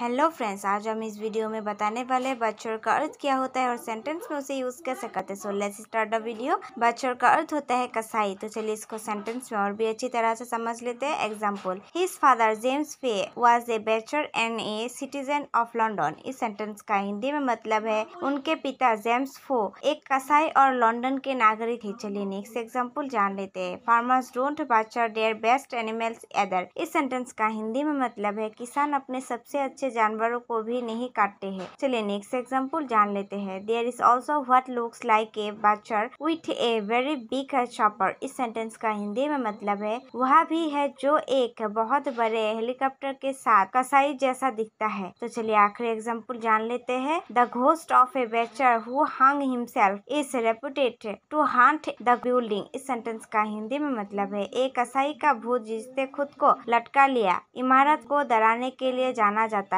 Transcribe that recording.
hello friends आज हम इस वीडियो में बताने वाले बच्चों का अर्थ क्या होता है और सेंटेंस में उसे यूज कैसे करते हैं so let's start the video बच्चों का अर्थ होता है कसाई तो चलिए इसको सेंटेंस में और भी अच्छी तरह से समझ लेते हैं example his father James Fay was a bachelor and a citizen of London इस सेंटेंस का हिंदी में मतलब है उनके पिता जेम्स फो एक कसाई और लंडन के नागरिक है चलिए नेक्स्ट एग्जाम्पल जान लेते हैं farmers don't bother their beasts एनिमल्स एदर इस सेंटेंस का हिंदी में मतलब है किसान अपने सबसे अच्छे जानवरों को भी नहीं काटते हैं चलिए नेक्स्ट एग्जाम्पल जान लेते हैं there is also what looks like a butcher with a very big chopper इस सेंटेंस का हिंदी में मतलब है वह भी है जो एक बहुत बड़े हेलीकॉप्टर के साथ कसाई जैसा दिखता है तो चलिए आखिरी एग्जाम्पल जान लेते हैं the ghost of a butcher who hung himself is reputed to haunt the building इस सेंटेंस का हिंदी में मतलब है एक कसाई का भूत जिसने खुद को लटका लिया इमारत को दराने के लिए जाना जाता